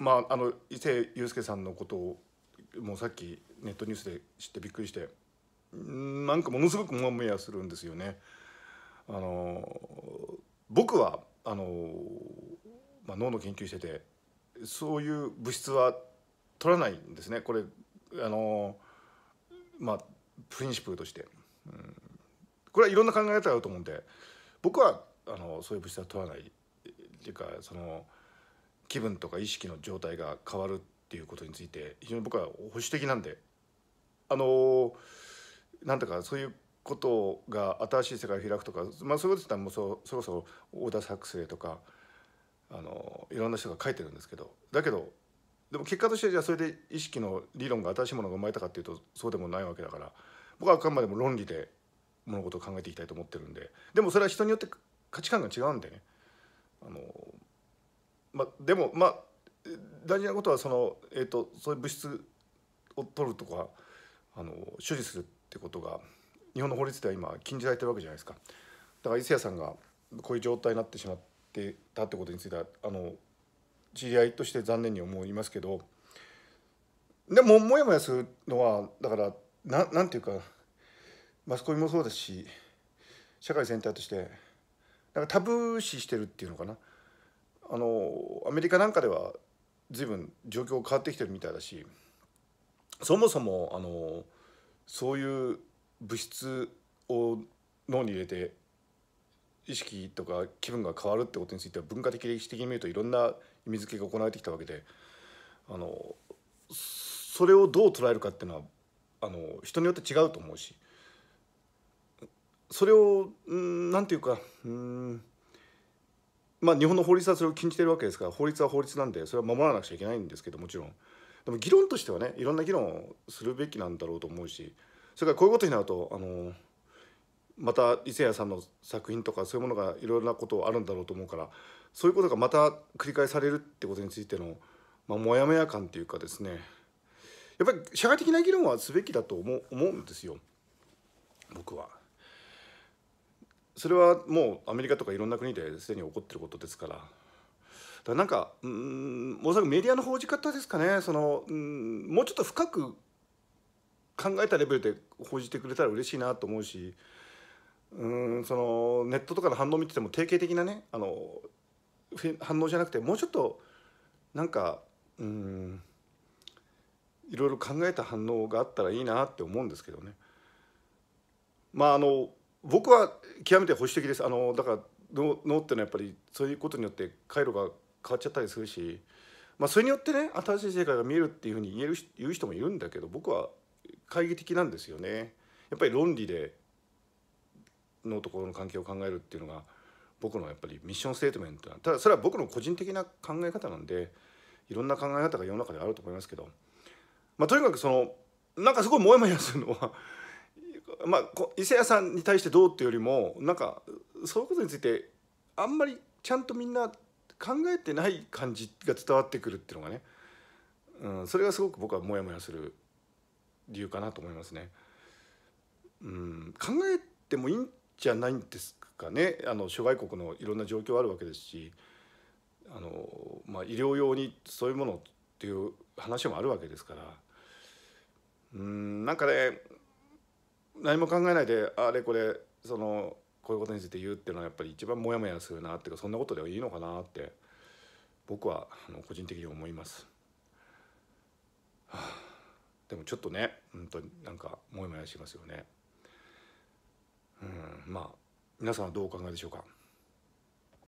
まあ、あの伊勢祐介さんのことをもうさっきネットニュースで知ってびっくりしてなんかものすごくもヤモやするんですよね。あの僕はあの、まあ、脳の研究しててそういう物質は取らないんですねこれあのまあプリンシプルとして、うん、これはいろんな考え方があると思うんで僕はあのそういう物質は取らないっていうかその。気分とか意識の状態が変わるっていうことについて非常に僕は保守的なんであのなんだかそういうことが新しい世界を開くとか、まあ、そういうことってもうそそろオー大田作成とかあのいろんな人が書いてるんですけどだけどでも結果としてじゃあそれで意識の理論が新しいものが生まれたかっていうとそうでもないわけだから僕はあくまでも論理で物事を考えていきたいと思ってるんででもそれは人によって価値観が違うんでねあのまあ、でもまあ大事なことはその、えーと、そういう物質を取るとかあの所持するってことが日本の法律では今禁じられてるわけじゃないですかだから伊勢谷さんがこういう状態になってしまってたってことについてはあの知り合いとして残念に思いますけどでももやもやするのはだからななんていうかマスコミもそうですし社会全体としてだからタブー視してるっていうのかな。あのアメリカなんかでは随分状況変わってきてるみたいだしそもそもあのそういう物質を脳に入れて意識とか気分が変わるってことについては文化的歴史的に見るといろんな意味付けが行われてきたわけであのそれをどう捉えるかっていうのはあの人によって違うと思うしそれを何て言うかうんまあ、日本の法律はそれを禁じてるわけですから法律は法律なんでそれは守らなくちゃいけないんですけどもちろんでも議論としてはねいろんな議論をするべきなんだろうと思うしそれからこういうことになるとあのまた伊勢谷さんの作品とかそういうものがいろいろなことあるんだろうと思うからそういうことがまた繰り返されるってことについての、まあ、モヤモヤ感というかですねやっぱり社会的な議論はすべきだと思う思うんですよ僕は。それはもうアメリカとかいろんな国ですでに起こってることですから。だなんかうんおそらくメディアの報じ方ですかねそのうんもうちょっと深く考えたレベルで報じてくれたら嬉しいなと思うしうんそのネットとかの反応見てても定型的なねあの反応じゃなくてもうちょっとなんかうんいろいろ考えた反応があったらいいなって思うんですけどね。まああの僕は極めて保守的ですあのだから脳ってのはやっぱりそういうことによって回路が変わっちゃったりするし、まあ、それによってね新しい世界が見えるっていうふうに言える言う人もいるんだけど僕は懐疑的なんですよね。やっぱり論理で脳とろの関係を考えるっていうのが僕のやっぱりミッションステートメントただそれは僕の個人的な考え方なんでいろんな考え方が世の中であると思いますけど、まあ、とにかくそのなんかすごいモヤモヤするのはまあ、伊勢谷さんに対してどうっていうよりもなんかそういうことについてあんまりちゃんとみんな考えてない感じが伝わってくるっていうのがね、うん、それがすごく僕はモヤモヤする理由かなと思いますね。うん、考えてもいいんじゃないんですかねあの諸外国のいろんな状況あるわけですしあの、まあ、医療用にそういうものっていう話もあるわけですからうんなんかね何も考えないであれこれそのこういうことについて言うっていうのはやっぱり一番モヤモヤするなっていうかそんなことではいいのかなって僕はあの個人的に思います。はあ、でもちょっとね本当になんかモヤモヤしますよね。うんまあ皆さんはどうお考えでしょうか。